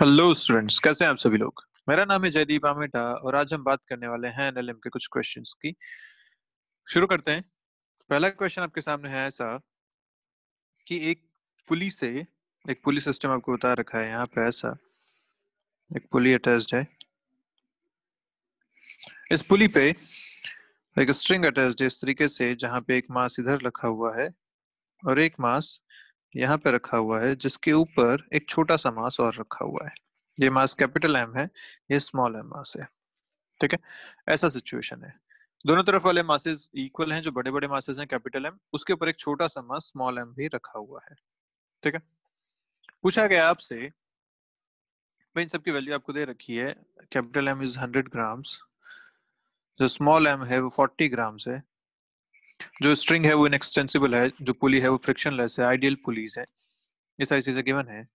Hello students कैसे हैं आप सभी लोग मेरा नाम है जयदीप आमेटा और आज हम बात करने वाले हैं एनएलएम के कुछ क्वेश्चंस की शुरू करते हैं पहला क्वेश्चन आपके सामने है ऐसा कि एक पुली से एक पुली सिस्टम आपको बता रखा है यहाँ पे ऐसा एक पुली अटैच है इस पुली पे एक स्ट्रिंग अटैच है इस तरीके से जहाँ पे एक मास इधर रखा हुआ है और एक मास यहाँ पे रखा हुआ है जिसके ऊपर एक छोटा सा मास और रखा हुआ है ये मास कैपिटल एम है ये स्मॉल एम मास है ठीक है ऐसा सिचुएशन है दोनों तरफ वाले मासेज इक्वल हैं जो बड़े बड़े मासेज हैं कैपिटल एम उसके ऊपर एक छोटा सा मास स्मॉल एम भी रखा हुआ है ठीक है पूछा गया आपसे भाई इन सबकी वैल्यू आपको दे रखी है capital M is hundred grams जो स्मॉल एम है वो फोर्टी ग्राम्स है जो स्ट्रिंग है वो इनएक्सटेंसिबल है जो पुली है वो फ्रिक्शन लेस है आइडियल पुलिस है ये सारी चीजें गिवन है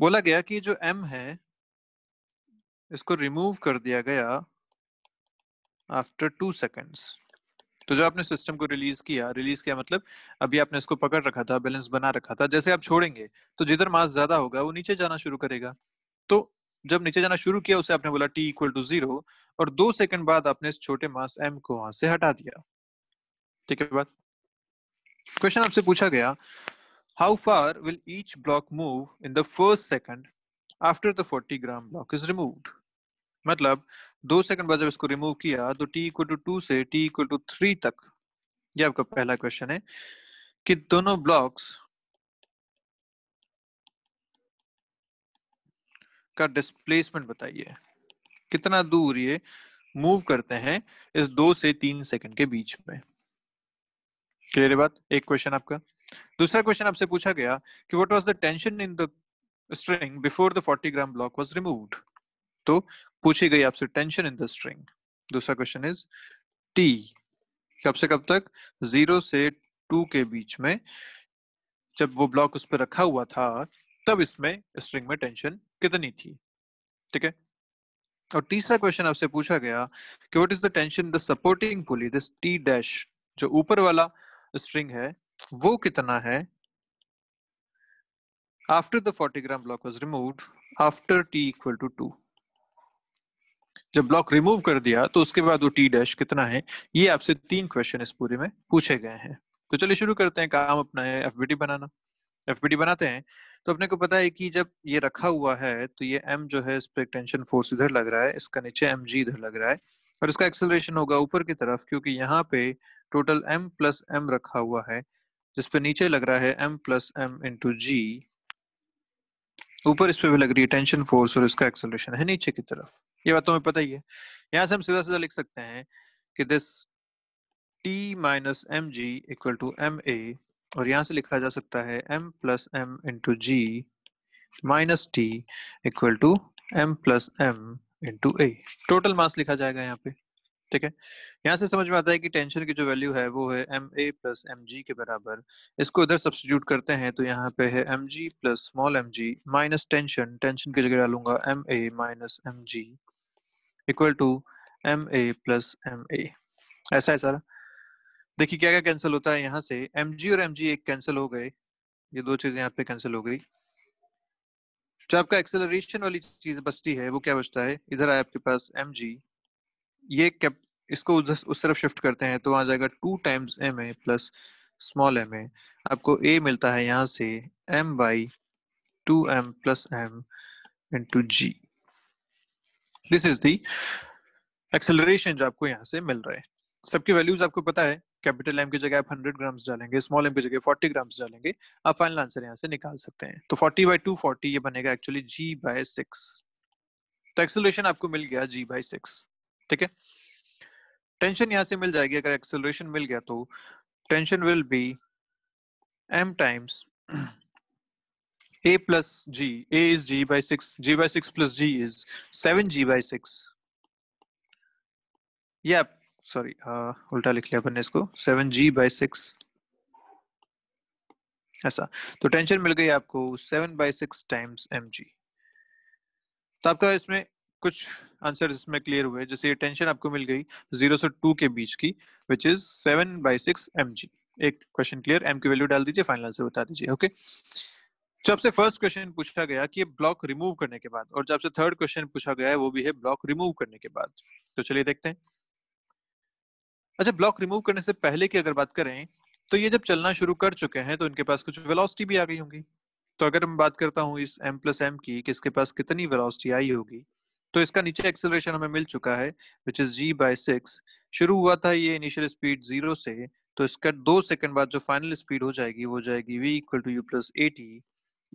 बोला गया कि जो एम है इसको रिमूव कर दिया गया आफ्टर टू सेकेंड्स तो जब आपने सिस्टम को रिलीज किया रिलीज किया मतलब अभी आपने इसको पकड़ रखा था बैलेंस बना रखा था जैसे आप छोड़ेंगे तो जिधर मास ज्यादा होगा वो नीचे जाना शुरू करेगा तो जब नीचे जाना शुरू किया उसे आपने बोला टी इक्वल टू जीरो और दो सेकंड बाद आपने इस छोटे मास एम को वहां से हटा दिया ठीक है बात क्वेश्चन आपसे पूछा गया how far will each block move in the first second after the 40 gram block is removed मतलब दो सेकंड बाद जब इसको रिमूव किया तो t इक्वल टू टू से t इक्वल टू थ्री तक ये आपका पहला क्वेश्चन है कि दोनों ब्लॉक्स का डिस्प्लेसमेंट बताइए कितना दूर ये मूव करते हैं इस दो से तीन सेकंड के बीच में क्लियर है बात एक क्वेश्चन आपका दूसरा क्वेश्चन आपसे पूछा गया कि what was the tension in the string before the 40 gram block was removed तो पूछी गई आपसे टेंशन इन द स्ट्रिंग दूसरा क्वेश्चन इज टी कब से कब तक जीरो से टू के बीच में जब वो ब्लॉक उस पर रखा हुआ था तब इसमें स्ट्रिंग में टेंशन कितनी थी ठीक है और तीसरा क्वेश्चन आपसे पूछा गया कि what is the tension the supporting pulley this T dash जो ऊपर वाला स्ट्रिंग है वो कितना है after the forty gram block was remove after T equal to two जब ब्लॉक रिमूव कर दिया तो उसके बाद वो टी डैश कितना है ये आपसे तीन क्वेश्चन इस पूरे में पूछे गए हैं तो चलिए शुरू करते हैं काम अपना है एफबीडी बनाना एफबीडी बनाते हैं तो अपने को पता है कि जब ये रखा हुआ है तो ये एम जो है इस पर टेंशन फोर्स इधर लग रहा है इसका नीचे एम जी इधर लग रहा है और इसका एक्सेलरेशन होगा ऊपर की तरफ क्योंकि यहाँ पे टोटल m प्लस एम रखा हुआ है जिसपे नीचे लग रहा है m plus M into G ऊपर इस पे भी लग रही है टेंशन फोर्स और इसका एक्सेलरेशन है नीचे की तरफ ये बात तुम्हें पता ही है यहाँ से हम सीधा सीधा लिख सकते हैं कि this T minus M G equal to M A और यहाँ से लिखा जा सकता है m plus M into G minus T equal to M plus M into A total mass लिखा जाएगा यहाँ पे ठीक है यहाँ से समझ में आता है कि टेंशन की जो वैल्यू है वो है M A plus M G के बराबर इसको इधर सब्सटीट्यूट करते हैं तो यहाँ पे है M G plus small M G minus tension tension की जगह डालूंगा M A minus M G equal to M A plus M A ऐसा है सारा देखिए क्या क्या कैंसिल होता है यहाँ से एम जी और एम जी एक कैंसिल हो गए ये दो चीजें यहाँ पे कैंसिल हो गई जो आपका एक्सेलरेशन वाली चीज बचती है वो क्या बचता है इधर आया आपके पास एम जी ये कैप इसको उस, उस तरफ शिफ्ट करते हैं तो आ जाएगा two times M A plus small M A आपको ए मिलता है यहाँ से M by two M plus M into G this is the acceleration जो आपको यहाँ से मिल रहा है सबकी वैल्यूज आपको पता है कैपिटल एम की जगह आप हंड्रेड ग्राम्स डालेंगे स्मॉल एम की जगह फोर्टी ग्राम्स डालेंगे आप फाइनल आंसर यहाँ से निकाल सकते हैं तो फोर्टी बाई टू फोर्टी ये बनेगा एक्चुअली जी बाय सिक्स तो एक्सेलरेशन आपको मिल गया जी बाई सिक्स ठीक है टेंशन यहाँ से मिल जाएगी अगर एक्सेलरेशन मिल गया तो tension will be M times a G A is G g six G g six plus G is seven G g six ये आप सॉरी uh, उल्टा लिख लिया अपने इसको सेवन जी बाई सिक्स ऐसा तो टेंशन मिल गई आपको seven by six times M G तो आपका इसमें कुछ आंसर इसमें क्लियर हुए जैसे ये टेंशन आपको मिल गई जीरो से टू के बीच की which is seven by six M G एक क्वेश्चन क्लियर एम की वैल्यू डाल दीजिए फाइनल आंसर बता दीजिए ओके जब से फर्स्ट क्वेश्चन पूछा गया कि ब्लॉक रिमूव करने के बाद और जब से थर्ड क्वेश्चन पूछा गया है वो भी है ब्लॉक रिमूव करने के बाद तो चलिए देखते हैं अच्छा ब्लॉक रिमूव करने से पहले की अगर बात करें तो ये जब चलना शुरू कर चुके हैं तो इनके पास कुछ वेलोसिटी भी आ गई होंगी तो अगर मैं बात करता हूँ इस एम प्लस एम की कि इसके पास कितनी वेलोसिटी आई होगी तो इसका नीचे एक्सेलरेशन हमें मिल चुका है which is G by six शुरू हुआ था ये इनिशियल स्पीड जीरो से तो इसका दो सेकंड बाद जो फाइनल स्पीड हो जाएगी वो जाएगी V equal to U plus AT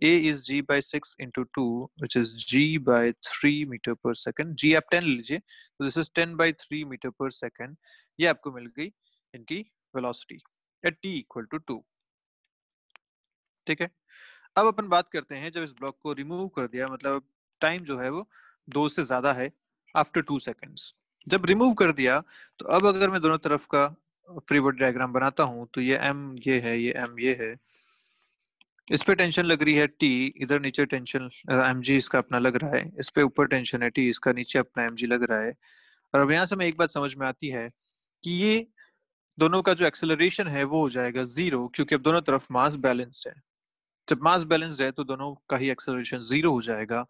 A is G by 6 into 2, which is G by 3 meter per second. G आप 10 लीजिए, so तो this is 10 by 3 meter per second. ये आपको मिल गई इनकी velocity at t equal to 2. ठीक है अब अपन बात करते हैं जब इस ब्लॉक को रिमूव कर दिया मतलब टाइम जो है वो दो से ज्यादा है आफ्टर 2 सेकेंड्स जब रिमूव कर दिया तो अब अगर मैं दोनों तरफ का फ्री डायग्राम बनाता हूं तो ये m ये है ये m ये है इस पे टेंशन लग रही है टी इधर नीचे टेंशन एम जी इसका अपना लग रहा है इस पे ऊपर टेंशन है टी इसका नीचे अपना एम जी लग रहा है और अब यहां से मैं एक बात समझ में आती है कि ये दोनों का जो एक्सेलरेशन है वो हो जाएगा जीरो क्योंकि अब दोनों तरफ मास बैलेंस्ड है जब मास बैलेंस्ड है तो दोनों का ही एक्सेलरेशन जीरो हो जाएगा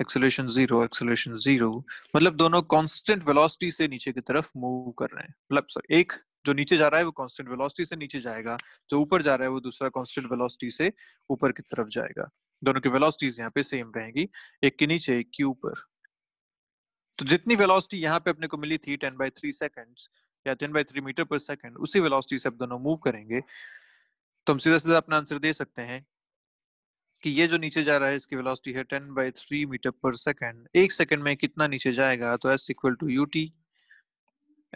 एक्सेलरेशन जीरो एक्सेलरेशन जीरो मतलब दोनों कांस्टेंट वेलोसिटी से नीचे की तरफ मूव कर रहे हैं मतलब एक जो नीचे जा रहा है वो कांस्टेंट वेलोसिटी से नीचे जाएगा जो ऊपर जा रहा है वो दूसरा कांस्टेंट वेलोसिटी से ऊपर की तरफ जाएगा दोनों की वेलोसिटीज यहाँ पे सेम रहेंगी एक के नीचे एक के ऊपर तो जितनी वेलोसिटी यहाँ पे अपने को मिली थी टेन बाई थ्री सेकेंड या ten by three metre per second उसी वेलोसिटी से आप दोनों मूव करेंगे तो हम सीधा सीधा अपना आंसर दे सकते हैं कि ये जो नीचे जा रहा है इसकी वेलोसिटी है ten by three metre per second एक सेकेंड में कितना नीचे जाएगा तो S equal to U T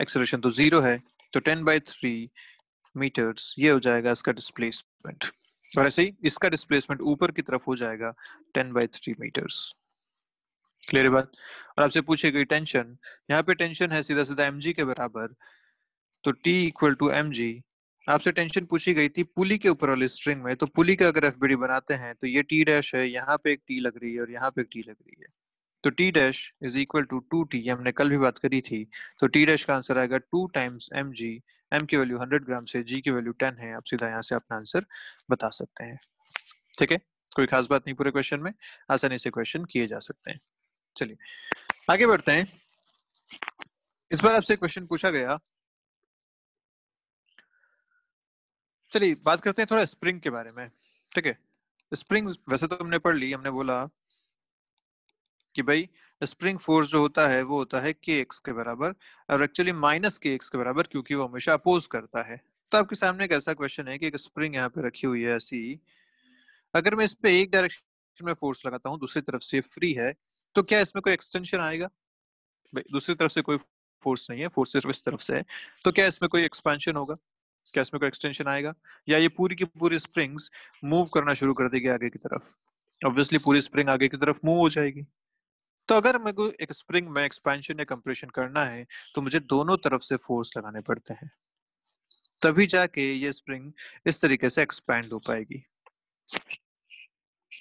acceleration तो जीरो है तो 10 बाई थ्री मीटर्स ये हो जाएगा इसका डिस्प्लेसमेंट और ऐसे ही इसका डिस्प्लेसमेंट ऊपर की तरफ हो जाएगा 10 बाई थ्री मीटर्स क्लियर बात और आपसे पूछे गई टेंशन यहाँ पे टेंशन है सीधा सीधा एम के बराबर तो टी इक्वल टू एम आपसे टेंशन पूछी गई थी पुली के ऊपर वाली स्ट्रिंग में तो पुली का अगर एफ बनाते हैं तो ये टी डैश है यहाँ पे एक टी लग रही है और यहाँ पे एक टी लग रही है तो T dash is equal to two T हमने कल भी बात करी थी तो टी डैश का आंसर आएगा two times M G M की वैल्यू हंड्रेड ग्राम से जी की वैल्यू टेन है आप सीधा यहाँ से अपना आंसर बता सकते हैं ठीक है कोई खास बात नहीं पूरे क्वेश्चन में आसानी से क्वेश्चन किए जा सकते हैं चलिए आगे बढ़ते हैं इस बार आपसे क्वेश्चन पूछा गया चलिए बात करते हैं थोड़ा स्प्रिंग के बारे में ठीक है स्प्रिंग्स वैसे तो हमने पढ़ ली हमने बोला कि भाई स्प्रिंग फोर्स जो होता है वो होता है के एक्स के बराबर और एक्चुअली माइनस के एक्स के बराबर क्योंकि वो हमेशा अपोज करता है तो आपके सामने एक ऐसा क्वेश्चन है कि एक स्प्रिंग यहाँ पे रखी हुई है ऐसी अगर मैं इस पे एक डायरेक्शन में फोर्स लगाता हूँ दूसरी तरफ से फ्री है तो क्या इसमें कोई एक्सटेंशन आएगा भाई दूसरी तरफ से कोई फोर्स नहीं है फोर्स सिर्फ इस तरफ से है तो क्या इसमें कोई एक्सपेंशन होगा क्या इसमें कोई एक्सटेंशन आएगा या ये पूरी की पूरी स्प्रिंग्स मूव करना शुरू कर देगी आगे की तरफ ऑब्वियसली पूरी स्प्रिंग आगे की तरफ मूव हो जाएगी तो अगर मेरे को एक स्प्रिंग में एक्सपेंशन या कंप्रेशन करना है तो मुझे दोनों तरफ से फोर्स लगाने पड़ते हैं तभी जाके ये स्प्रिंग इस तरीके से एक्सपैंड हो पाएगी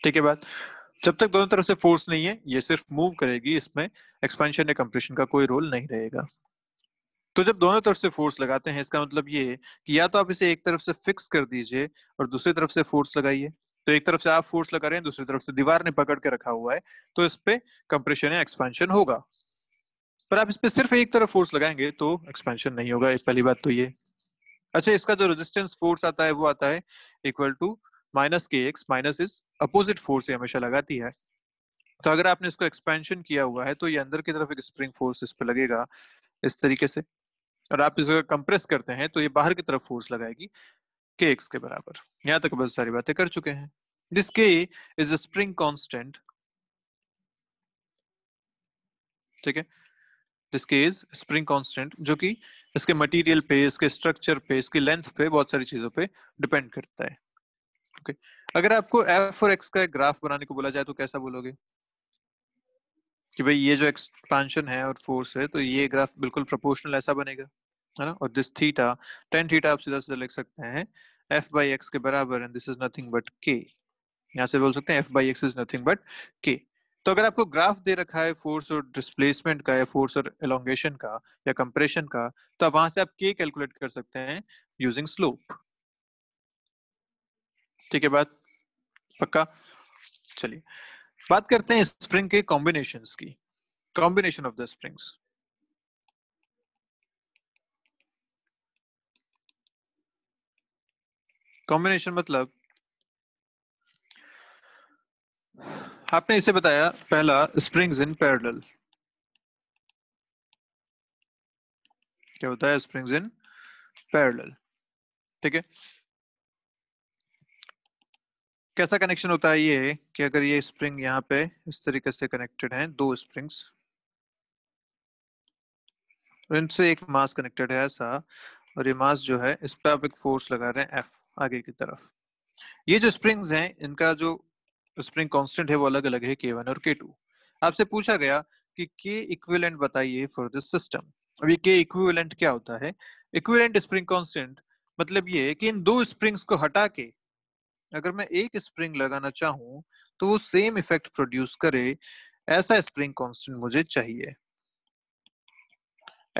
ठीक है बात जब तक दोनों तरफ से फोर्स नहीं है ये सिर्फ मूव करेगी इसमें एक्सपेंशन या कंप्रेशन का कोई रोल नहीं रहेगा तो जब दोनों तरफ से फोर्स लगाते हैं इसका मतलब ये कि या तो आप इसे एक तरफ से फिक्स कर दीजिए और दूसरी तरफ से फोर्स लगाइए तो एक तरफ से आप फोर्स लगा रहे हैं दूसरी तरफ से दीवार ने पकड़ के रखा हुआ है तो इस पे कंप्रेशन या एक्सपेंशन होगा पर आप इस पे सिर्फ एक तरफ फोर्स लगाएंगे तो एक्सपेंशन नहीं होगा पहली बात तो ये अच्छा इसका जो रेजिस्टेंस फोर्स आता है वो आता है equal to minus K X minus is opposite force हमेशा लगाती है तो अगर आपने इसको एक्सपेंशन किया हुआ है तो ये अंदर की तरफ एक स्प्रिंग फोर्स इस पर लगेगा इस तरीके से और आप इसको कंप्रेस करते हैं तो ये बाहर की तरफ फोर्स लगाएगी के एक्स के बराबर यहां तक बहुत सारी बातें कर चुके हैं दिस के इज अ स्प्रिंग कॉन्स्टेंट ठीक है दिस के इज स्प्रिंग कॉन्स्टेंट जो कि इसके मटेरियल पे इसके स्ट्रक्चर पे इसकी लेंथ पे बहुत सारी चीजों पे डिपेंड करता है ओके okay. अगर आपको एफ और एक्स का ग्राफ बनाने को बोला जाए तो कैसा बोलोगे कि भाई ये जो एक्सपांशन है और फोर्स है तो ये ग्राफ बिल्कुल प्रोपोर्शनल ऐसा बनेगा है ना और दिस थीटा टेन थीटा आप सीधा सीधा लिख सकते हैं एफ बाई एक्स के बराबर and this is nothing but K यहाँ से बोल सकते हैं F by X is nothing but K तो अगर आपको ग्राफ दे रखा है फोर्स और डिस्प्लेसमेंट का या फोर्स और एलोंगेशन का या कंप्रेशन का तो आप वहां से आप के कैलकुलेट कर सकते हैं यूजिंग स्लोप ठीक है बात पक्का चलिए बात करते हैं स्प्रिंग के कॉम्बिनेशन की combination of the springs combination मतलब आपने इसे बताया पहला स्प्रिंग्स इन पैरेलल क्या बताया स्प्रिंग्स इन पैरेलल ठीक है कैसा कनेक्शन होता है ये कि अगर ये स्प्रिंग यहाँ पे इस तरीके से कनेक्टेड हैं दो स्प्रिंग्स इनसे एक मास कनेक्टेड है ऐसा और ये मास जो है इस पर आप एक फोर्स लगा रहे हैं एफ आगे की तरफ ये जो स्प्रिंग्स हैं इनका जो स्प्रिंग कांस्टेंट है वो अलग अलग है के वन और के टू आपसे पूछा गया कि के इक्विवेलेंट बताइए फॉर दिस सिस्टम अब ये के इक्विवेलेंट क्या होता है इक्विवेलेंट स्प्रिंग कांस्टेंट मतलब ये है कि इन दो स्प्रिंग्स को हटा के अगर मैं एक स्प्रिंग लगाना चाहूं तो वो सेम इफेक्ट प्रोड्यूस करे ऐसा स्प्रिंग कांस्टेंट मुझे चाहिए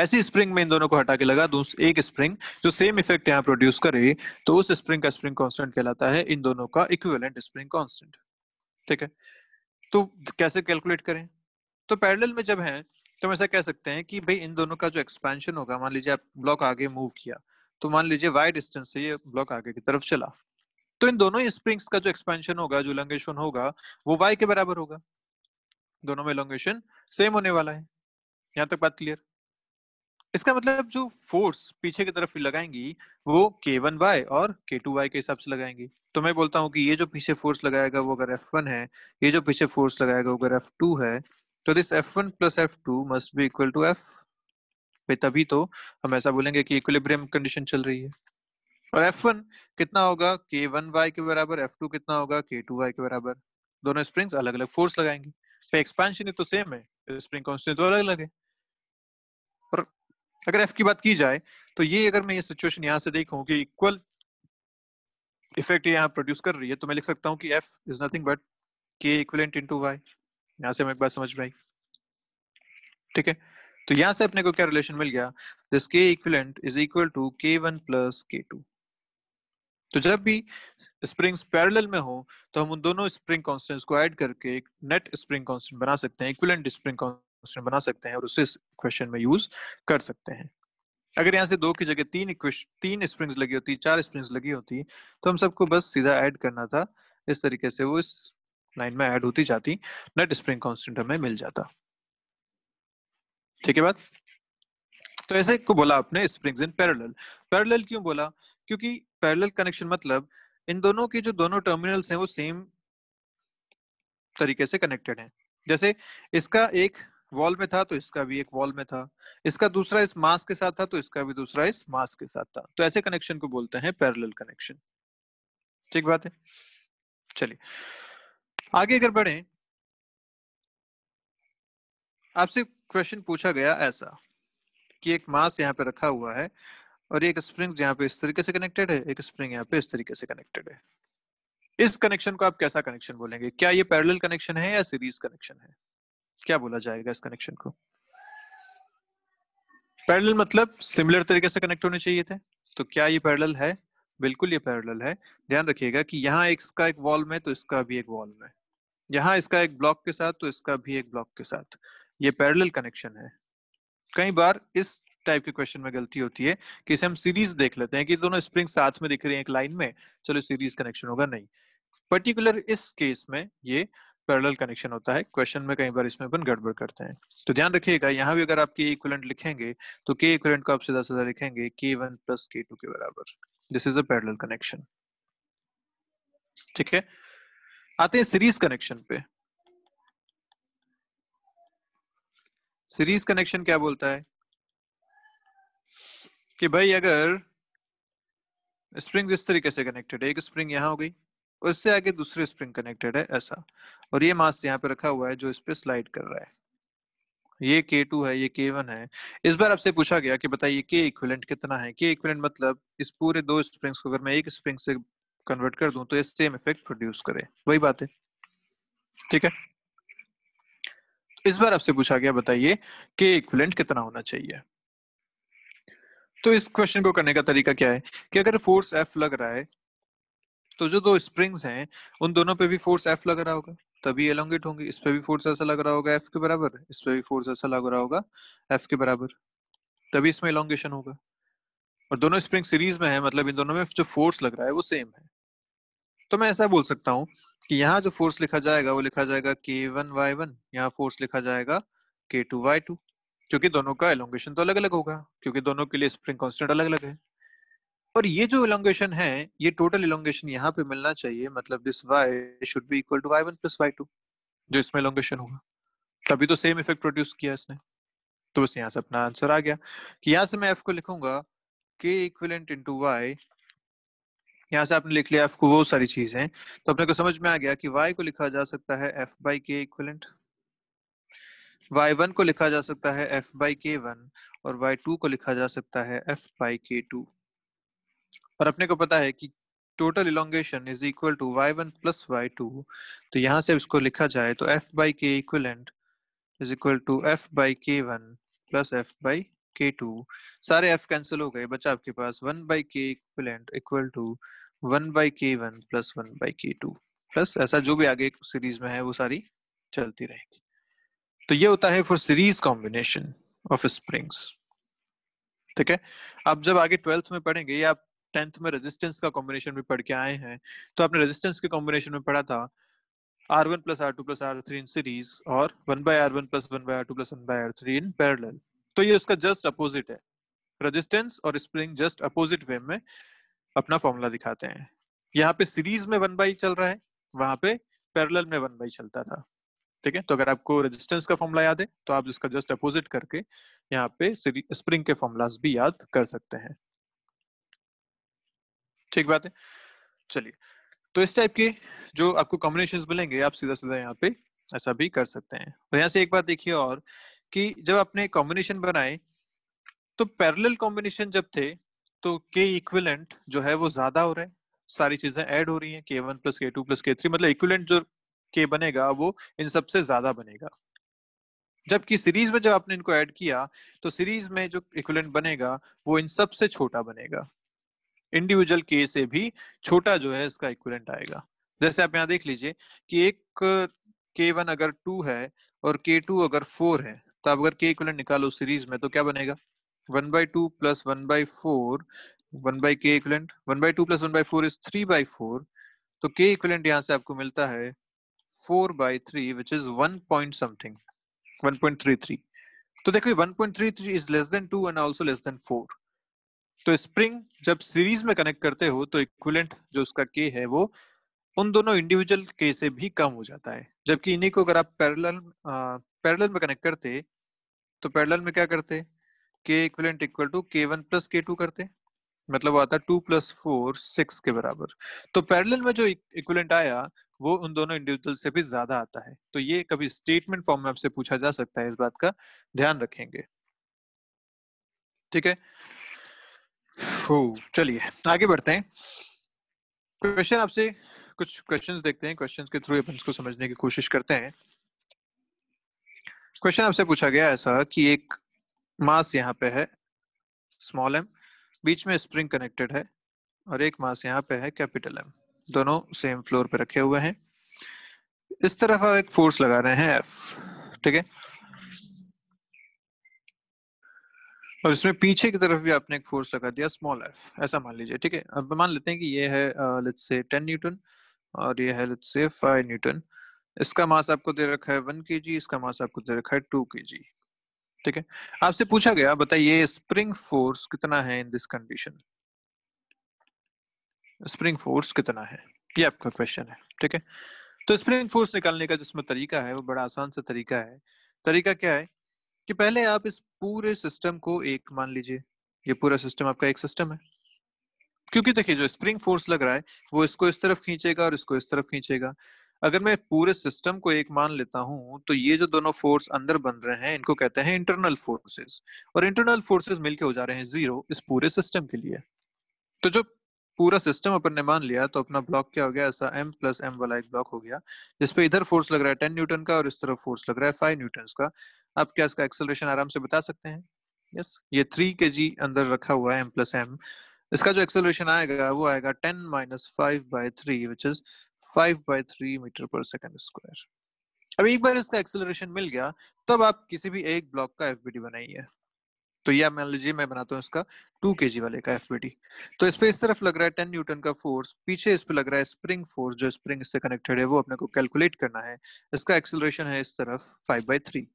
ऐसी स्प्रिंग में इन दोनों को हटा के लगा एक स्प्रिंग जो सेम इफेक्ट यहाँ प्रोड्यूस करे तो उस स्प्रिंग का स्प्रिंग कांस्टेंट कहलाता है इन दोनों का इक्विवेलेंट स्प्रिंग कांस्टेंट ठीक है तो कैसे कैलकुलेट करें तो पैरेलल में जब है तो हम ऐसा कह सकते हैं कि भाई इन दोनों का जो एक्सपेंशन होगा मान लीजिए आप ब्लॉक आगे मूव किया तो मान लीजिए वाई डिस्टेंस से ये ब्लॉक आगे की तरफ चला तो इन दोनों स्प्रिंग्स का जो एक्सपेंशन होगा जो लंगेशन होगा वो वाई के बराबर होगा दोनों में लंगेशन सेम होने वाला है यहाँ तक बात क्लियर इसका मतलब जो फोर्स पीछे की तरफ लगाएंगी वो के वन वाई और के टू वाई के हिसाब से लगाएंगी तो मैं बोलता हूँ कि ये जो पीछे फोर्स लगाएगा वो अगर एफ वन है ये जो पीछे फोर्स लगाएगा वो अगर एफ टू है तो this F one plus F two must be equal to F पे तभी तो हम ऐसा बोलेंगे कि इक्विलिब्रियम कंडीशन चल रही है और एफ वन कितना होगा के वन वाई के बराबर एफ टू कितना होगा के टू वाई के बराबर दोनों स्प्रिंग्स अलग अलग फोर्स लगाएंगे तो एक्सपेंशन ही तो सेम है स्प्रिंग कॉन्स्टेंट तो अलग अलग है और अगर एफ की बात की जाए तो ये अगर मैं ये सिचुएशन यहाँ से देखूँ कि इक्वल इफेक्ट यहाँ प्रोड्यूस कर रही है तो मैं लिख सकता हूँ कि F is nothing but K equivalent into Y यहाँ से हम एक बात समझ में आई ठीक है तो यहाँ से अपने को क्या रिलेशन मिल गया this K equivalent is equal to K one plus K two तो जब भी स्प्रिंग्स पैरेलल में हो तो हम उन दोनों स्प्रिंग कांस्टेंट्स को ऐड करके एक नेट स्प्रिंग कांस्टेंट बना सकते हैं इक्विलेंट स्प्रिंग कांस्टेंट क्वेश्चन बना सकते हैं और उसे क्वेश्चन में यूज कर सकते हैं अगर यहाँ से दो की जगह तीन तीन स्प्रिंग्स लगी होती चार स्प्रिंग्स लगी होती तो हम सबको बस सीधा ऐड करना था इस तरीके से वो इस लाइन में ऐड होती जाती नेट स्प्रिंग कॉन्स्टेंट हमें मिल जाता ठीक है बात तो ऐसे को बोला आपने स्प्रिंग्स इन पैरेलल पैरेलल क्यों बोला क्योंकि पैरेलल कनेक्शन मतलब इन दोनों के जो दोनों टर्मिनल्स हैं वो सेम तरीके से कनेक्टेड हैं जैसे इसका एक वॉल में था तो इसका भी एक वॉल में था इसका दूसरा इस मास के साथ था तो इसका भी दूसरा इस मास के साथ था तो ऐसे कनेक्शन को बोलते हैं पैरेलल कनेक्शन ठीक बात है चलिए आगे अगर बढ़े आपसे क्वेश्चन पूछा गया ऐसा कि एक मास यहाँ पे रखा हुआ है और एक स्प्रिंग यहाँ पे इस तरीके से कनेक्टेड है एक स्प्रिंग यहाँ पे इस तरीके से कनेक्टेड है इस कनेक्शन को आप कैसा कनेक्शन बोलेंगे क्या ये पैरेलल कनेक्शन है या सीरीज कनेक्शन है क्या बोला जाएगा इस कनेक्शन को पैरेलल मतलब सिमिलर तरीके से कनेक्ट होने चाहिए थे तो क्या ये पैरेलल है बिल्कुल ये पैरेलल है ध्यान रखिएगा कि यहाँ इसका एक वॉल में तो इसका भी एक वॉल में यहाँ इसका एक ब्लॉक के साथ तो इसका भी एक ब्लॉक के साथ ये पैरेलल कनेक्शन है कई बार इस टाइप के क्वेश्चन में गलती होती है कि इसे हम सीरीज देख लेते हैं कि दोनों स्प्रिंग साथ में दिख रहे हैं एक लाइन में चलो सीरीज कनेक्शन होगा नहीं पर्टिकुलर इस केस में ये पैरेलल कनेक्शन होता है क्वेश्चन में कई बार इसमें अपन गड़बड़ करते हैं तो ध्यान रखिएगा यहाँ भी अगर आप के इक्वलेंट लिखेंगे तो के इक्वलेंट को आप सीधा सीधा लिखेंगे के वन प्लस के टू के बराबर this is a parallel connection ठीक है आते हैं सीरीज कनेक्शन पे सीरीज कनेक्शन क्या बोलता है कि भाई अगर स्प्रिंग इस तरीके से कनेक्टेड है एक स्प्रिंग यहां हो गई और इससे आगे दूसरे स्प्रिंग कनेक्टेड है ऐसा और ये मास यहाँ पे रखा हुआ है जो इस पे स्लाइड कर रहा है ये K2 है ये K1 है इस बार आपसे पूछा गया कि बताइए K इक्विलेंट कितना है K इक्विलेंट मतलब इस पूरे दो स्प्रिंग्स को अगर मैं एक स्प्रिंग से कन्वर्ट कर दूं तो ये सेम इफेक्ट प्रोड्यूस करे वही बात है ठीक है इस बार आपसे पूछा गया बताइए K इक्विलेंट कितना होना चाहिए तो इस क्वेश्चन को करने का तरीका क्या है कि अगर फोर्स एफ लग रहा है तो जो दो स्प्रिंग्स हैं उन दोनों पे भी फोर्स एफ लग रहा होगा तभी एलोंगेट होंगे इस पे भी फोर्स ऐसा लग रहा होगा एफ के बराबर इस पे भी फोर्स ऐसा लग रहा होगा एफ के बराबर तभी इसमें एलोंगेशन होगा और दोनों स्प्रिंग सीरीज में है मतलब इन दोनों में जो फोर्स लग रहा है वो सेम है तो मैं ऐसा बोल सकता हूँ कि यहाँ जो फोर्स लिखा जाएगा वो लिखा जाएगा के वन वाई वन यहाँ फोर्स लिखा जाएगा के टू वाई टू क्योंकि दोनों का एलोंगेशन तो अलग अलग होगा क्योंकि दोनों के लिए स्प्रिंग कॉन्स्टेंट अलग अलग है और ये जो इलांगेशन है ये टोटल इलांगेशन यहाँ पे मिलना चाहिए मतलब this Y should be equal to Y one plus Y two जो इसमें इलांगेशन होगा तभी तो सेम इफेक्ट प्रोड्यूस किया इसने तो बस यहाँ से अपना आंसर आ गया कि यहाँ से मैं एफ को लिखूंगा के इक्विलेंट इंटू वाई यहाँ से आपने लिख लिया एफ को वो सारी चीजें तो अपने को समझ में आ गया कि वाई को लिखा जा सकता है एफ बाई के इक्विलेंट y1 को लिखा जा सकता है f बाई के वन और y2 को लिखा जा सकता है f बाई के टू और अपने को पता है कि total elongation is equal to Y one plus Y two तो यहाँ से इसको लिखा जाए तो F by K equivalent is equal to F by K one plus F by K two सारे एफ कैंसिल हो गए बचा आपके पास one by K equivalent equal to one by K one plus one by K two plus ऐसा जो भी आगे सीरीज में है वो सारी चलती रहेगी तो ये होता है for series combination of springs ठीक है आप जब आगे ट्वेल्थ में पढ़ेंगे या आप टेंथ में रेजिस्टेंस का कॉम्बिनेशन भी पढ़ के आए हैं तो आपने रेजिस्टेंस के कॉम्बिनेशन में पढ़ा था R one plus R two plus R three in series और one by R one plus one by R two plus one by R three in parallel तो ये उसका जस्ट अपोजिट है रेजिस्टेंस और स्प्रिंग जस्ट अपोजिट वे में अपना formula दिखाते हैं यहाँ पे सीरीज में वन बाई चल रहा है वहां पे पैरेलल में वन बाई चलता था ठीक है तो अगर आपको रेजिस्टेंस का फॉर्मूला याद है तो आप उसका जस्ट अपोजिट करके यहाँ पे स्प्रिंग के फॉर्मूलाज भी याद कर सकते हैं ठीक तो बात है चलिए तो इस टाइप के जो आपको कॉम्बिनेशन मिलेंगे आप सीधा सीधा यहाँ पे ऐसा भी कर सकते हैं और यहाँ से एक बात देखिए और कि जब आपने कॉम्बिनेशन बनाए तो पैरेलल कॉम्बिनेशन जब थे तो के इक्विलेंट जो है वो ज्यादा हो रहा है सारी चीजें ऐड हो रही हैं K one plus K two plus K three मतलब इक्विलेंट जो के बनेगा वो इन सबसे ज्यादा बनेगा जबकि सीरीज में जब आपने इनको ऐड किया तो सीरीज में जो इक्विलेंट बनेगा वो इन सबसे छोटा बनेगा इंडिविजुअल के से भी छोटा जो है इसका इक्वलेंट आएगा जैसे आप यहाँ देख लीजिए कि एक के वन अगर टू है और के टू अगर फोर है तो आप अगर के इक्वलेंट निकालो सीरीज में तो क्या बनेगा one by two plus one by four one by K equivalent one by two plus one by four is three by four तो के इक्वलेंट यहाँ से आपको मिलता है four by three which is one point something one point three three तो देखो one point three three is less than two and also less than four तो spring जब सीरीज में कनेक्ट करते हो तो इक्विलेंट जो उसका के है वो उन दोनों इंडिविजुअल के से भी कम हो जाता है जबकि इन्हीं को अगर आप पैरेलल पैरेलल में कनेक्ट करते तो पैरेलल में क्या करते K equivalent equal to K one plus K two करते मतलब आता टू प्लस फोर सिक्स के बराबर तो पैरेलल में जो इक्विलेंट आया वो उन दोनों इंडिविजुअल से भी ज्यादा आता है तो ये कभी स्टेटमेंट फॉर्म में आपसे पूछा जा सकता है इस बात का ध्यान रखेंगे ठीक है चलिए आगे बढ़ते हैं क्वेश्चन आपसे कुछ क्वेश्चंस देखते हैं क्वेश्चंस के थ्रू अपन इसको समझने की कोशिश करते हैं क्वेश्चन आपसे पूछा गया ऐसा कि एक मास यहाँ पे है स्मॉल एम बीच में स्प्रिंग कनेक्टेड है और एक मास यहाँ पे है कैपिटल एम दोनों सेम फ्लोर पे रखे हुए हैं इस तरफ आप एक फोर्स लगा रहे हैं एफ ठीक है और इसमें पीछे की तरफ भी आपने एक फोर्स लगा दिया स्मॉल एफ ऐसा मान लीजिए ठीक है अब मान लेते हैं कि ये है लेट्स से 10 न्यूटन और ये है लेट्स से 5 न्यूटन इसका मास आपको दे रखा है 1 केजी इसका मास आपको दे रखा है 2 केजी ठीक है आपसे पूछा गया बताइए स्प्रिंग फोर्स कितना है in this condition spring force कितना है ये आपका क्वेश्चन है ठीक है तो स्प्रिंग फोर्स निकालने का जिसमें तरीका है वो बड़ा आसान सा तरीका है तरीका क्या है कि पहले आप इस पूरे सिस्टम को एक मान लीजिए ये पूरा सिस्टम आपका एक सिस्टम है क्योंकि देखिए जो स्प्रिंग फोर्स लग रहा है वो इसको इस तरफ खींचेगा और इसको इस तरफ खींचेगा अगर मैं पूरे सिस्टम को एक मान लेता हूं तो ये जो दोनों फोर्स अंदर बन रहे हैं इनको कहते हैं इंटरनल फोर्सेस और इंटरनल फोर्सेस मिलके हो जा रहे हैं जीरो इस पूरे सिस्टम के लिए तो जो पूरा सिस्टम अपन ने मान लिया तो अपना ब्लॉक क्या हो गया ऐसा m प्लस एम वाला एक ब्लॉक हो गया जिसपे इधर फोर्स लग रहा है टेन न्यूटन का और इस तरफ फोर्स लग रहा है फाइव न्यूटन का आप क्या इसका एक्सेलरेशन आराम से बता सकते हैं यस yes. ये थ्री के अंदर रखा हुआ है एम प्लस एम इसका जो एक्सेलरेशन आएगा वो आएगा ten minus five by three which is five by three metre per second square अब एक बार इसका एक्सेलरेशन मिल गया तब आप किसी भी एक ब्लॉक का एफ बनाइए तो ये मान लीजिए मैं बनाता हूँ इसका टू के वाले का एफ तो इस पे इस तरफ लग रहा है टेन न्यूटन का फोर्स पीछे इस पे लग रहा है स्प्रिंग फोर्स जो स्प्रिंग इससे कनेक्टेड है वो अपने को कैलकुलेट करना है इसका एक्सेलरेशन है इस तरफ फाइव बाई थ्री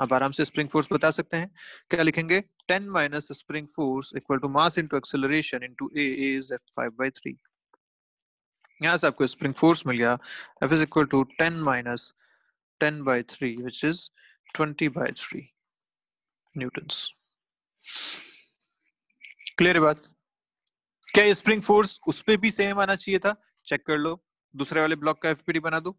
आप आराम से स्प्रिंग फोर्स बता सकते हैं क्या लिखेंगे ten minus spring force equal to mass into acceleration into A is F five by three यहाँ से आपको स्प्रिंग फोर्स मिल गया F is equal to ten minus ten by three which is twenty by three newtons clear बात क्या spring force उस पर भी सेम आना चाहिए था चेक कर लो दूसरे वाले ब्लॉक का एफपीडी बना दो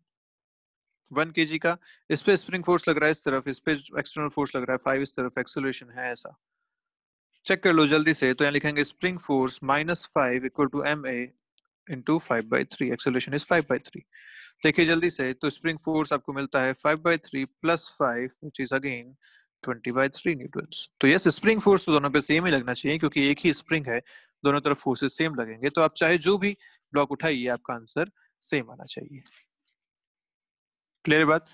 वन के जी का इस पे स्प्रिंग फोर्स लग रहा है इस तरफ इस पे एक्सटर्नल फोर्स लग रहा है फाइव इस तरफ एक्सोलेशन है ऐसा चेक कर लो जल्दी से तो यहाँ लिखेंगे spring force minus five equal to M A into five by three acceleration is five by three देखिए जल्दी से तो स्प्रिंग फोर्स आपको मिलता है five by three plus five which is again twenty by three newton तो yes spring force तो दोनों पे सेम ही लगना चाहिए क्योंकि एक ही स्प्रिंग है दोनों तरफ फोर्सेस सेम लगेंगे तो आप चाहे जो भी ब्लॉक उठाइए आपका आंसर सेम आना चाहिए क्लियर बात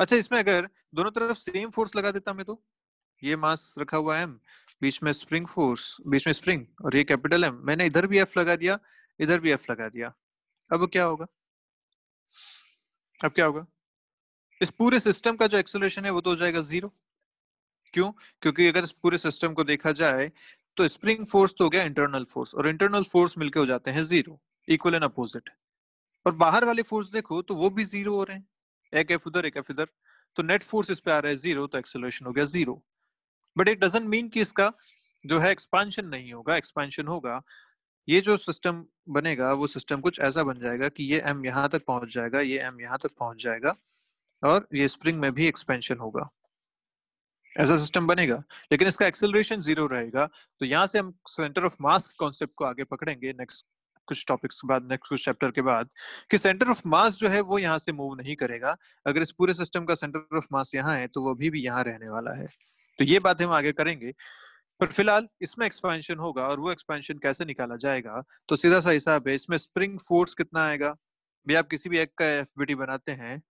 अच्छा इसमें अगर दोनों तरफ सेम फोर्स लगा देता मैं तो ये मास रखा हुआ एम बीच में स्प्रिंग फोर्स बीच में स्प्रिंग और ये कैपिटल एम मैंने इधर भी एफ लगा दिया इधर भी एफ लगा दिया अब क्या होगा अब क्या होगा इस पूरे सिस्टम का जो एक्सेलेशन है वो तो हो जाएगा जीरो क्यों क्योंकि अगर इस पूरे सिस्टम को देखा जाए तो स्प्रिंग फोर्स तो हो गया इंटरनल फोर्स और इंटरनल फोर्स मिलकर हो जाते हैं जीरो इक्वल एंड अपोजिट और बाहर वाले फोर्स देखो तो वो भी जीरो हो रहे हैं एक एफ उधर एक एफ इधर तो नेट फोर्स इस पे आ रहा है जीरो तो एक्सेलरेशन हो गया zero but it doesn't mean कि इसका जो है एक्सपांशन नहीं होगा एक्सपांशन होगा ये जो सिस्टम बनेगा वो सिस्टम कुछ ऐसा बन जाएगा कि ये एम यहाँ तक पहुंच जाएगा ये एम यहाँ तक पहुंच जाएगा और ये स्प्रिंग में भी एक्सपेंशन होगा ऐसा सिस्टम बनेगा लेकिन इसका एक्सेलरेशन जीरो रहेगा तो यहाँ से हम सेंटर ऑफ मास कॉन्सेप्ट को आगे पकड़ेंगे नेक्स्ट कुछ टॉपिक्स के बाद नेक्स्ट कुछ चैप्टर के बाद कि सेंटर ऑफ मास जो है वो यहाँ से मूव नहीं करेगा अगर इस पूरे सिस्टम का सेंटर ऑफ मास यहाँ है तो वो अभी भी यहाँ रहने वाला है तो ये बात हम आगे करेंगे पर फिलहाल इसमें एक्सपेंशन होगा और वो एक्सपेंशन कैसे निकाला जाएगा तो सीधा सा हिसाब है इसमें स्प्रिंग फोर्स कितना आएगा भी आप किसी भी एक का एफ बनाते हैं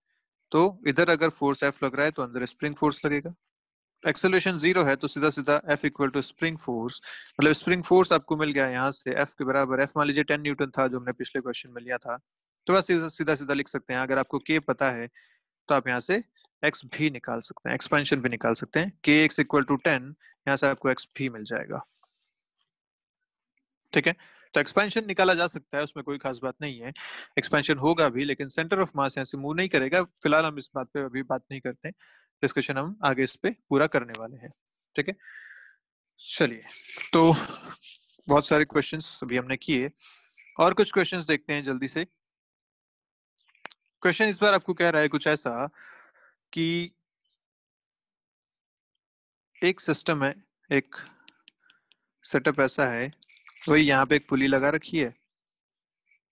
तो इधर अगर फोर्स एफ लग रहा है तो अंदर स्प्रिंग फोर्स लगेगा एक्सेलेशन जीरो है तो सीधा सीधा F equal to spring force मतलब स्प्रिंग फोर्स आपको मिल गया यहाँ से एफ के बराबर एफ मान लीजिए टेन न्यूटन था जो हमने पिछले क्वेश्चन में लिया था तो बस सीधा सीधा लिख सकते हैं अगर आपको के पता है तो आप यहाँ से एक्स भी निकाल सकते हैं एक्सपेंशन भी निकाल सकते हैं के एक्स इक्वल टू टेन यहाँ से आपको एक्स भी मिल जाएगा ठीक है तो एक्सपेंशन निकाला जा सकता है उसमें कोई खास बात नहीं है एक्सपेंशन होगा भी लेकिन सेंटर ऑफ मास यहाँ से मूव नहीं करेगा फिलहाल हम इस बात पे अभी बात नहीं करते डिस्कशन हम आगे इस पे पूरा करने वाले हैं ठीक है चलिए तो बहुत सारे क्वेश्चन अभी हमने किए और कुछ क्वेश्चन देखते हैं जल्दी से क्वेश्चन इस बार आपको कह रहा है कुछ ऐसा कि एक सिस्टम है एक सेटअप ऐसा है वही यहाँ पे एक पुली लगा रखी है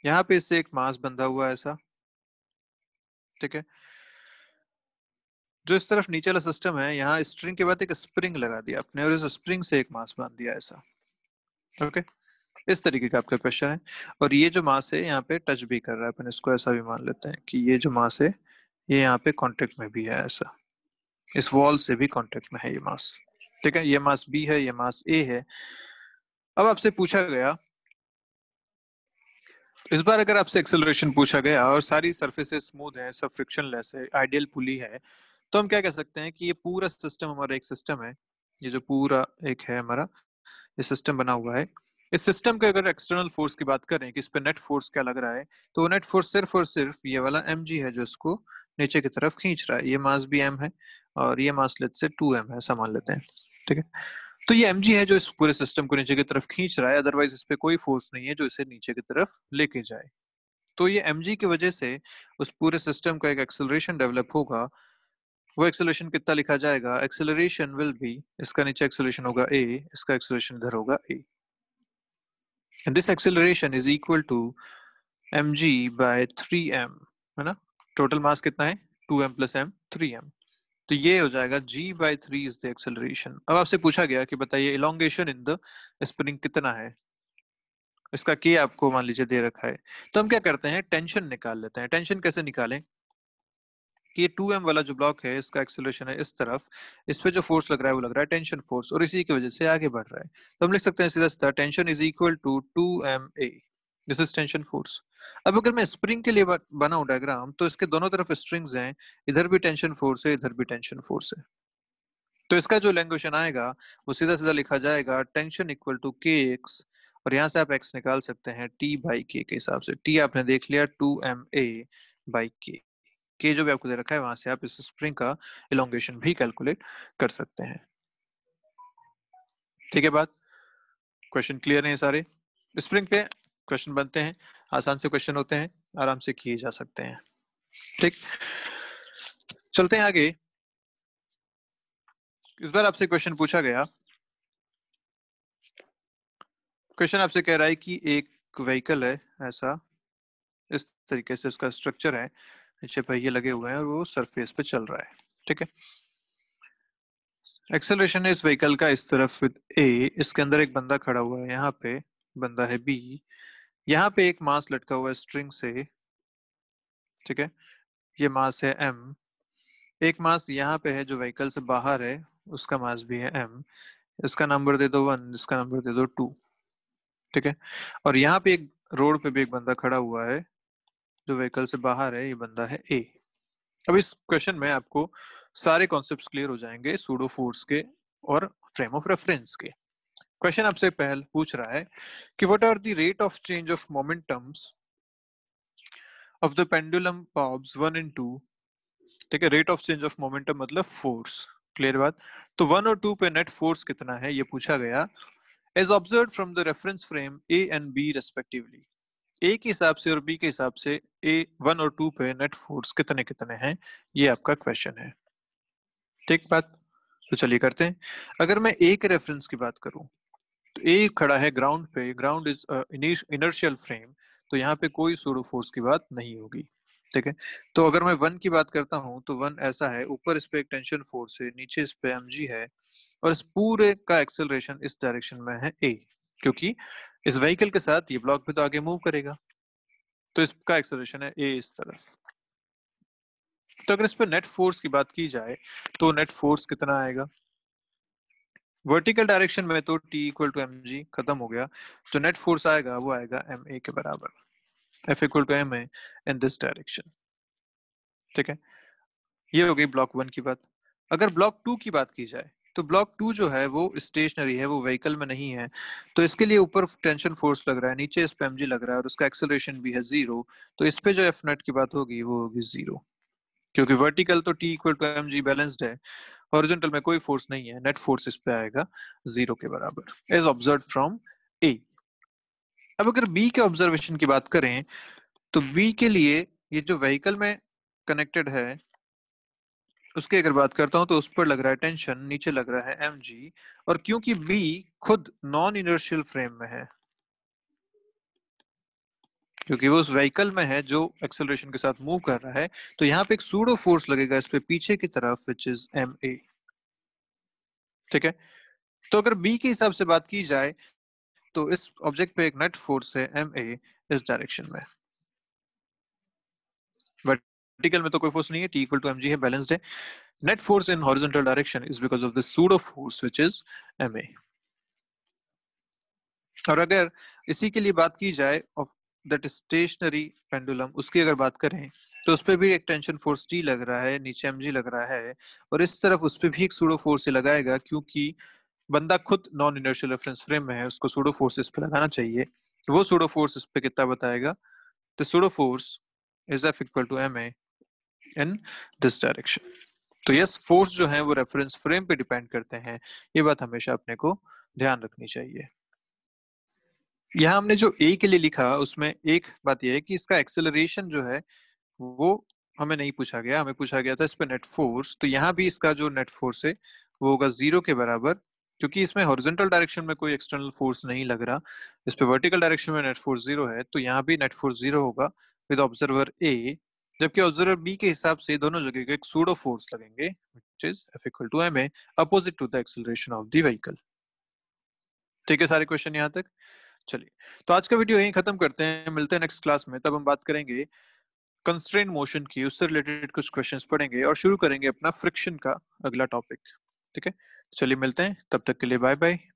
यहाँ पे इससे एक मास बंधा हुआ ऐसा ठीक है जो इस तरफ नीचे वाला सिस्टम है यहाँ स्ट्रिंग के बाद एक स्प्रिंग लगा दिया आपने और इस स्प्रिंग से एक मास बांध दिया ऐसा ओके इस तरीके का आपका क्वेश्चन है और ये जो मास है यहाँ पे टच भी कर रहा है अपन इसको ऐसा भी मान लेते हैं कि ये जो मास है ये यहाँ पे कॉन्टेक्ट में भी है ऐसा इस वॉल से भी कॉन्टेक्ट में है ये मास ठीक है ये मास बी है ये मास ए है अब आपसे पूछा गया इस बार अगर आपसे एक्सेलरेशन पूछा गया और सारी सरफेसेस स्मूथ है सब फ्रिक्शन लेस है आइडियल पुली है तो हम क्या कह सकते हैं कि ये पूरा सिस्टम हमारा एक सिस्टम है ये जो पूरा एक है हमारा ये सिस्टम बना हुआ है इस सिस्टम के अगर एक्सटर्नल फोर्स की बात करें कि इस पर नेट फोर्स क्या लग रहा है तो नेट फोर्स सिर्फ और सिर्फ ये वाला एम है जो इसको नीचे की तरफ खींच रहा है ये मास भी एम है और ये मास लेते से टू एम है सामान लेते हैं ठीक है तो ये एम है जो इस पूरे सिस्टम को नीचे की तरफ खींच रहा है अदरवाइज इस पर कोई फोर्स नहीं है जो इसे नीचे की तरफ लेके जाए तो ये एम की वजह से उस पूरे सिस्टम का एक एक्सलरेशन डेवलप होगा वो एक्सेलरेशन कितना लिखा जाएगा एक्सेलरेशन विल बी इसका नीचे एक्सेलरेशन होगा ए इसका एक्सेलरेशन इधर होगा A and this acceleration is equal to M G by three M है ना टोटल मास कितना है two M plus M three M तो ये हो जाएगा G by three is the acceleration अब आपसे पूछा गया कि बताइए इलोंगेशन इन द स्प्रिंग कितना है इसका के आपको मान लीजिए दे रखा है तो हम क्या करते हैं टेंशन निकाल लेते हैं टेंशन कैसे निकालें कि टू एम वाला जो ब्लॉक है इसका एक्सेलरेशन है इस तरफ इस पे जो फोर्स लग रहा है वो लग रहा है टेंशन फोर्स और इसी की वजह से आगे बढ़ रहा है तो हम लिख सकते हैं सीधा सीधा tension is equal to to M A this is tension force अब अगर मैं स्प्रिंग के लिए बनाऊ डायग्राम तो इसके दोनों तरफ स्ट्रिंग्स हैं इधर भी टेंशन फोर्स है इधर भी टेंशन फोर्स है तो इसका जो लैंग्वेशन आएगा वो सीधा सीधा लिखा जाएगा टेंशन इक्वल टू के एक्स और यहाँ से आप एक्स निकाल सकते हैं टी बाई के हिसाब से टी आपने देख लिया टू एम ए बाई के के जो भी आपको दे रखा है वहां से आप इस स्प्रिंग का इलोंगेशन भी कैलकुलेट कर सकते हैं ठीक है बात क्वेश्चन क्लियर है सारे स्प्रिंग पे क्वेश्चन बनते हैं आसान से क्वेश्चन होते हैं आराम से किए जा सकते हैं ठीक चलते हैं आगे इस बार आपसे क्वेश्चन पूछा गया क्वेश्चन आपसे कह रहा है कि एक व्हीकल है ऐसा इस तरीके से उसका स्ट्रक्चर है नीचे पहिए लगे हुए हैं और वो सरफेस पे चल रहा है ठीक है एक्सेलरेशन इस व्हीकल का इस तरफ विद ए इसके अंदर एक बंदा खड़ा हुआ है यहाँ पे बंदा है बी यहाँ पे एक मास लटका हुआ है स्ट्रिंग से ठीक है ये मास है एम एक मास यहाँ पे है जो व्हीकल से बाहर है उसका मास भी है एम इसका नंबर दे दो वन इसका नंबर दे दो टू ठीक है और यहाँ पे एक रोड पे भी एक बंदा खड़ा हुआ है जो व्हीकल से बाहर है ये बंदा है ए अब इस क्वेश्चन में आपको सारे कॉन्सेप्ट क्लियर हो जाएंगे सूडो फोर्स के और फ्रेम ऑफ रेफरेंस के क्वेश्चन आपसे पहल पूछ रहा है कि what are the rate of change of momentums of the pendulum bobs one and two ठीक है rate of change of momentum मतलब फोर्स क्लियर बात तो वन और टू पे नेट फोर्स कितना है ये पूछा गया as observe from the reference frame A and B respectively A के हिसाब से और बी के हिसाब से ए वन और टू पे नेट फोर्स कितने कितने हैं ये आपका क्वेश्चन है ठीक बात तो चलिए करते हैं अगर मैं ए के रेफरेंस की बात करूं तो ए खड़ा है ग्राउंड पे ग्राउंड इज इनर्शियल फ्रेम तो यहाँ पे कोई सोडो फोर्स की बात नहीं होगी ठीक है तो अगर मैं वन की बात करता हूँ तो वन ऐसा है ऊपर इस पे एक टेंशन फोर्स है नीचे इस पे एम है और इस पूरे का एक्सेलरेशन इस डायरेक्शन में है ए क्योंकि इस व्हीकल के साथ ये ब्लॉक भी तो आगे मूव करेगा तो इसका एक्सलेशन है ए इस तरफ तो अगर इस पर नेट फोर्स की बात की जाए तो नेट फोर्स कितना आएगा वर्टिकल डायरेक्शन में तो t equal to M G खत्म हो गया जो नेट फोर्स आएगा वो आएगा एम ए के बराबर F equal to M A in this direction ठीक है ये हो गई ब्लॉक वन की बात अगर ब्लॉक टू की बात की जाए तो ब्लॉक टू जो है वो स्टेशनरी है वो व्हीकल में नहीं है तो इसके लिए ऊपर टेंशन फोर्स लग रहा है नीचे इस पे लग रहा है और उसका एक्सेलरेशन भी है जीरो तो इस पे जो एफ नेट की बात होगी वो होगी जीरो क्योंकि वर्टिकल तो T equal to M G balanced है ऑरिजेंटल में कोई फोर्स नहीं है नेट फोर्स इस पे आएगा जीरो के बराबर इज ऑब्जर्व फ्रॉम ए अब अगर बी के ऑब्जर्वेशन की बात करें तो बी के लिए ये जो व्हीकल में कनेक्टेड है उसके अगर बात करता हूं तो उस पर लग रहा है टेंशन नीचे लग रहा है एम जी और क्योंकि बी खुद नॉन इनर्शियल फ्रेम में है क्योंकि वो उस व्हीकल में है जो एक्सेलरेशन के साथ मूव कर रहा है तो यहाँ पे एक सूडो फोर्स लगेगा इस पे पीछे की तरफ विच इज एम ए ठीक है तो अगर बी के हिसाब से बात की जाए तो इस ऑब्जेक्ट पे एक नेट फोर्स है एम ए इस डायरेक्शन में बट वर्टिकल में तो कोई फोर्स नहीं है T equal to M G है बैलेंस्ड है net force in horizontal direction is because of the pseudo force which is M A और अगर इसी के लिए बात की जाए ऑफ दैट स्टेशनरी पेंडुलम उसकी अगर बात करें तो उस पर भी एक टेंशन फोर्स टी लग रहा है नीचे एम जी लग रहा है और इस तरफ उस पर भी एक सूडो फोर्स लगाएगा क्योंकि बंदा खुद नॉन इनर्शियल रेफरेंस फ्रेम में है उसको सूडो फोर्स इस पर लगाना चाहिए तो वो सूडो फोर्स इस पर कितना बताएगा तो pseudo force is F equal to M A in this direction तो यस फोर्स जो है वो रेफरेंस फ्रेम पे डिपेंड करते हैं ये बात हमेशा अपने को ध्यान रखनी चाहिए यहां हमने जो ए के लिए लिखा उसमें एक बात यह है कि इसका एक्सेलरेशन जो है वो हमें नहीं पूछा गया हमें पूछा गया था इस पर नेट फोर्स तो यहाँ भी इसका जो नेट फोर्स है वो होगा जीरो के बराबर क्योंकि इसमें हॉरिजॉन्टल डायरेक्शन में कोई एक्सटर्नल फोर्स नहीं लग रहा इस पर वर्टिकल डायरेक्शन में नेट फोर्स जीरो है तो यहाँ भी नेट फोर्स जीरो होगा विद ऑब्जर्वर ए जबकि ऑब्जर्वर बी के हिसाब से दोनों जगह को एक सूडो फोर्स लगेंगे opposite to the acceleration of the ठीक है सारे क्वेश्चन यहाँ तक चलिए तो आज का वीडियो यही खत्म करते हैं मिलते हैं नेक्स्ट क्लास में तब हम बात करेंगे कंस्ट्रेन मोशन की उससे रिलेटेड कुछ क्वेश्चंस पढ़ेंगे और शुरू करेंगे अपना फ्रिक्शन का अगला टॉपिक ठीक है चलिए मिलते हैं तब तक के लिए बाय बाय